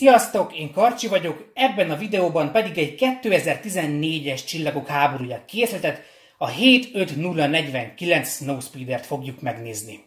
Sziasztok, én Karcsi vagyok, ebben a videóban pedig egy 2014-es Csillagok háborúja készletet, a 75049 Snowspeeder-t fogjuk megnézni.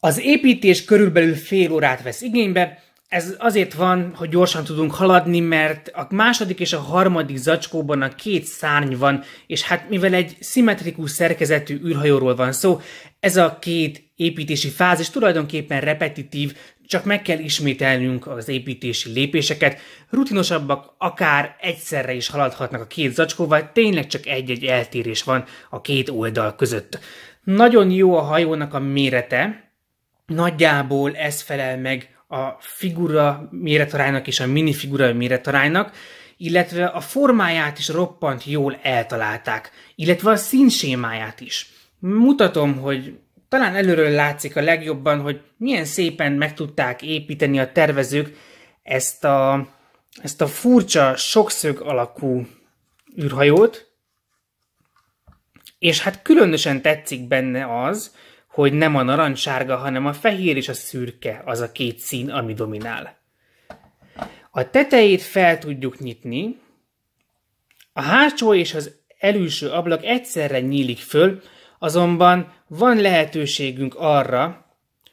Az építés körülbelül fél órát vesz igénybe, ez azért van, hogy gyorsan tudunk haladni, mert a második és a harmadik zacskóban a két szárny van, és hát mivel egy szimmetrikus szerkezetű űrhajóról van szó, ez a két építési fázis tulajdonképpen repetitív, csak meg kell ismételnünk az építési lépéseket, rutinosabbak akár egyszerre is haladhatnak a két zacskóval, tényleg csak egy-egy eltérés van a két oldal között. Nagyon jó a hajónak a mérete, nagyjából ez felel meg a figura méretaránynak és a minifigura méretaránynak, illetve a formáját is roppant jól eltalálták, illetve a színsémáját is. Mutatom, hogy talán előről látszik a legjobban, hogy milyen szépen meg tudták építeni a tervezők ezt a, ezt a furcsa, sokszög alakú űrhajót, és hát különösen tetszik benne az, hogy nem a narancssárga, hanem a fehér és a szürke az a két szín, ami dominál. A tetejét fel tudjuk nyitni, a hátsó és az előső ablak egyszerre nyílik föl, Azonban van lehetőségünk arra,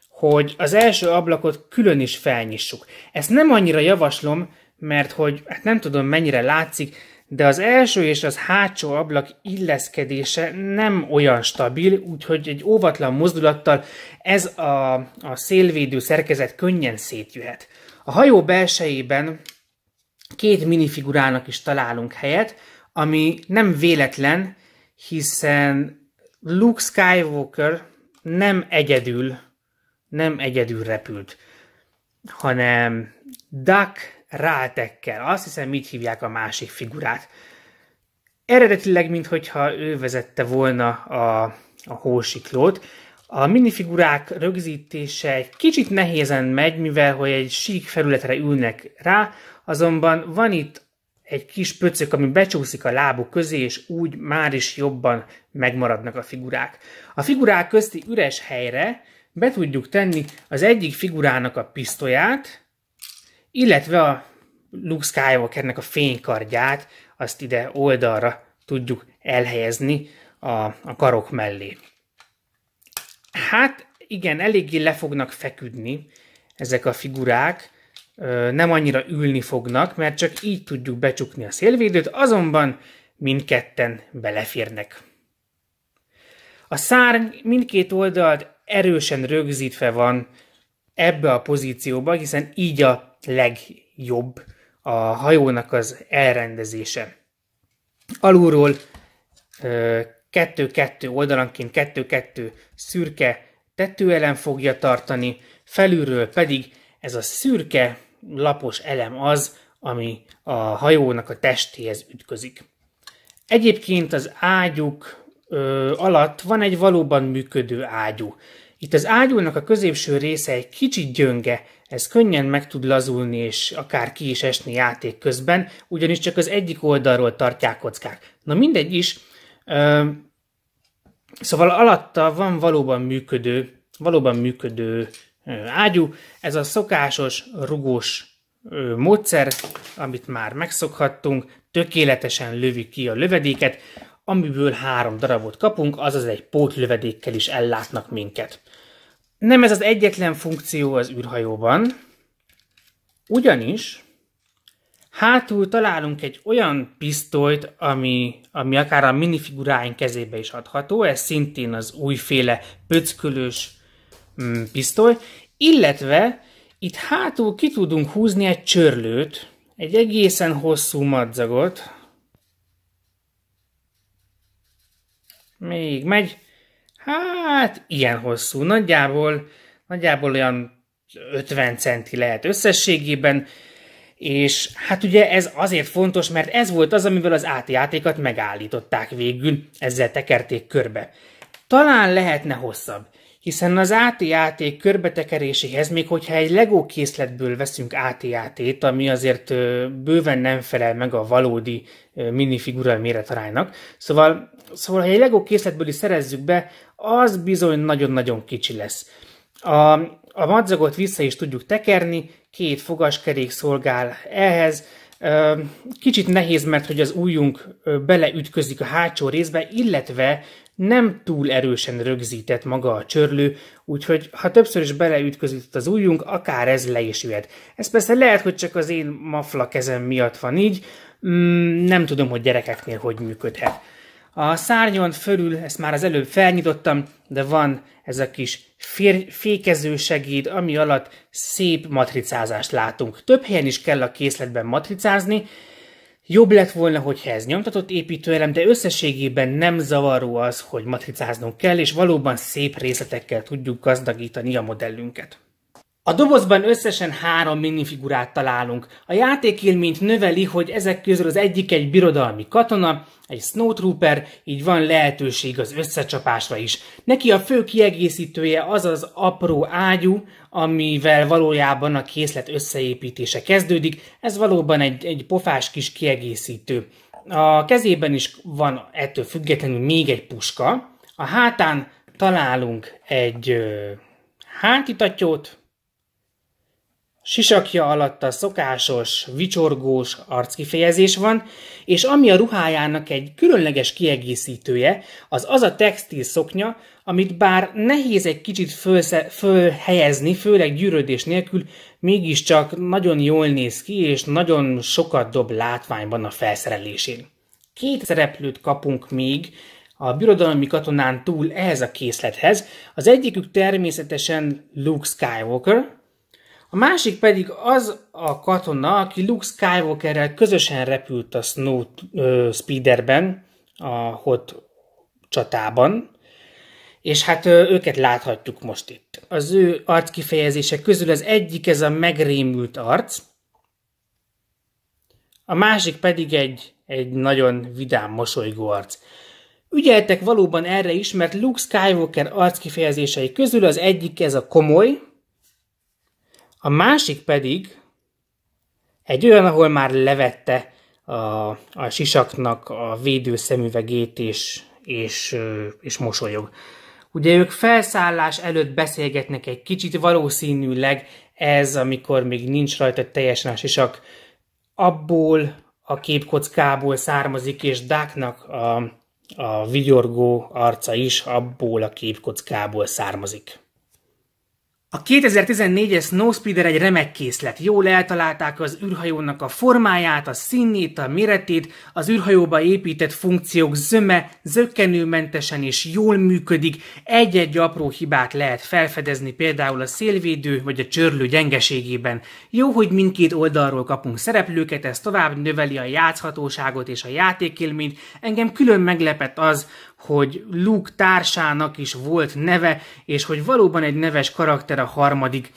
hogy az első ablakot külön is felnyissuk. Ezt nem annyira javaslom, mert hogy hát nem tudom mennyire látszik, de az első és az hátsó ablak illeszkedése nem olyan stabil, úgyhogy egy óvatlan mozdulattal ez a, a szélvédő szerkezet könnyen szétjöhet. A hajó belsejében két minifigurának is találunk helyet, ami nem véletlen, hiszen Luke Skywalker nem egyedül, nem egyedül repült, hanem Duck Rátekkel. Azt hiszem, így hívják a másik figurát. Eredetileg, mintha ő vezette volna a, a hósiklót, a minifigurák rögzítése egy kicsit nehézen megy, mivel hogy egy sík felületre ülnek rá, azonban van itt egy kis pöcök, ami becsúszik a lábuk közé, és úgy már is jobban megmaradnak a figurák. A figurák közti üres helyre be tudjuk tenni az egyik figurának a pisztolyát, illetve a Luke Skywalkernek a fénykardját, azt ide oldalra tudjuk elhelyezni a, a karok mellé. Hát igen, eléggé le fognak feküdni ezek a figurák, nem annyira ülni fognak, mert csak így tudjuk becsukni a szélvédőt, azonban mindketten beleférnek. A szárny mindkét oldalt erősen rögzítve van ebbe a pozícióba, hiszen így a legjobb a hajónak az elrendezése. Alulról kettő-kettő oldalanként kettő-kettő szürke tetőelem fogja tartani, felülről pedig ez a szürke lapos elem az, ami a hajónak a testéhez ütközik. Egyébként az ágyuk ö, alatt van egy valóban működő ágyú. Itt az ágyúnak a középső része egy kicsit gyönge, ez könnyen meg tud lazulni és akár ki is esni játék közben, ugyanis csak az egyik oldalról tartják kockák. Na mindegy is, ö, szóval alatta van valóban működő, valóban működő ágyú. Ez a szokásos, rugós módszer, amit már megszokhattunk, tökéletesen lövi ki a lövedéket, amiből három darabot kapunk, azaz egy pótlövedékkel is ellátnak minket. Nem ez az egyetlen funkció az űrhajóban, ugyanis hátul találunk egy olyan pisztolyt, ami, ami akár a minifiguráink kezébe is adható, ez szintén az újféle pöckölős mm, pisztoly, illetve itt hátul ki tudunk húzni egy csörlőt, egy egészen hosszú madzagot. Még megy. Hát, ilyen hosszú, nagyjából, nagyjából olyan 50 centi lehet összességében, és hát ugye ez azért fontos, mert ez volt az, amivel az átjátékat megállították végül, ezzel tekerték körbe. Talán lehetne hosszabb hiszen az AT-AT körbetekeréséhez, még hogyha egy LEGO készletből veszünk at at ami azért bőven nem felel meg a valódi minifigura méretaránynak, szóval, szóval ha egy LEGO készletből is szerezzük be, az bizony nagyon-nagyon kicsi lesz. A, a madzagot vissza is tudjuk tekerni, két fogaskerék szolgál ehhez, Kicsit nehéz, mert hogy az újunk beleütközik a hátsó részbe, illetve nem túl erősen rögzített maga a csörlő, úgyhogy ha többször is beleütközött az ujjunk, akár ez le is jöhet. Ez persze lehet, hogy csak az én mafla kezem miatt van így, mm, nem tudom, hogy gyerekeknél hogy működhet. A szárnyon fölül, ezt már az előbb felnyitottam, de van ez a kis fér, fékező segéd, ami alatt szép matricázást látunk. Több helyen is kell a készletben matricázni, Jobb lett volna, hogyha ez nyomtatott építőelem, de összességében nem zavaró az, hogy matricáznunk kell, és valóban szép részletekkel tudjuk gazdagítani a modellünket. A dobozban összesen három minifigurát találunk. A játékélményt növeli, hogy ezek közül az egyik egy birodalmi katona, egy snowtrooper, így van lehetőség az összecsapásra is. Neki a fő kiegészítője az az apró ágyú, amivel valójában a készlet összeépítése kezdődik. Ez valóban egy, egy pofás kis kiegészítő. A kezében is van ettől függetlenül még egy puska. A hátán találunk egy hátitatyót, Sisakja alatt a szokásos, vicsorgós arckifejezés van, és ami a ruhájának egy különleges kiegészítője, az az a textil szoknya, amit bár nehéz egy kicsit fölsze, fölhelyezni, főleg gyűrődés nélkül, mégiscsak nagyon jól néz ki, és nagyon sokat dob látványban a felszerelésén. Két szereplőt kapunk még, a birodalmi katonán túl ehhez a készlethez. Az egyikük természetesen Luke Skywalker, a másik pedig az a katona, aki Luke Skywalkerrel közösen repült a Snow Speederben, a Hot csatában, és hát őket láthatjuk most itt. Az ő kifejezése közül az egyik ez a megrémült arc, a másik pedig egy, egy nagyon vidám mosolygó arc. Ügyeltek valóban erre is, mert Luke Skywalker arckifejezései közül az egyik ez a komoly, a másik pedig egy olyan, ahol már levette a, a sisaknak a szemüvegét és, és, és mosolyog. Ugye ők felszállás előtt beszélgetnek egy kicsit, valószínűleg ez, amikor még nincs rajta teljesen a sisak, abból a képkockából származik, és Dáknak a, a vigyorgó arca is abból a képkockából származik. A 2014-es Snowspeeder egy remek készlet. Jól eltalálták az űrhajónak a formáját, a színét, a méretét, az űrhajóba épített funkciók zöme zöggenőmentesen és jól működik. Egy-egy apró hibát lehet felfedezni, például a szélvédő vagy a csörlő gyengeségében. Jó, hogy mindkét oldalról kapunk szereplőket, ez tovább növeli a játszhatóságot és a játékélményt. Engem külön meglepett az, hogy Luke társának is volt neve, és hogy valóban egy neves karakter a harmadik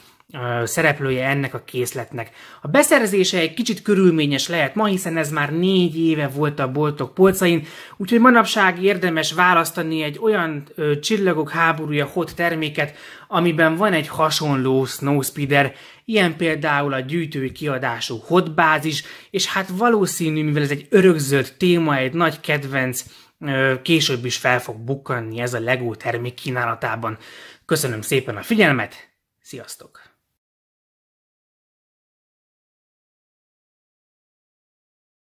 szereplője ennek a készletnek. A beszerzése egy kicsit körülményes lehet ma, hiszen ez már négy éve volt a boltok polcain, úgyhogy manapság érdemes választani egy olyan ö, csillagok háborúja hot terméket, amiben van egy hasonló Snowspeeder, ilyen például a gyűjtői kiadású hotbázis, és hát valószínű, mivel ez egy örökzöld téma, egy nagy kedvenc később is fel fog bukkanni ez a LEGO termék kínálatában. Köszönöm szépen a figyelmet, sziasztok!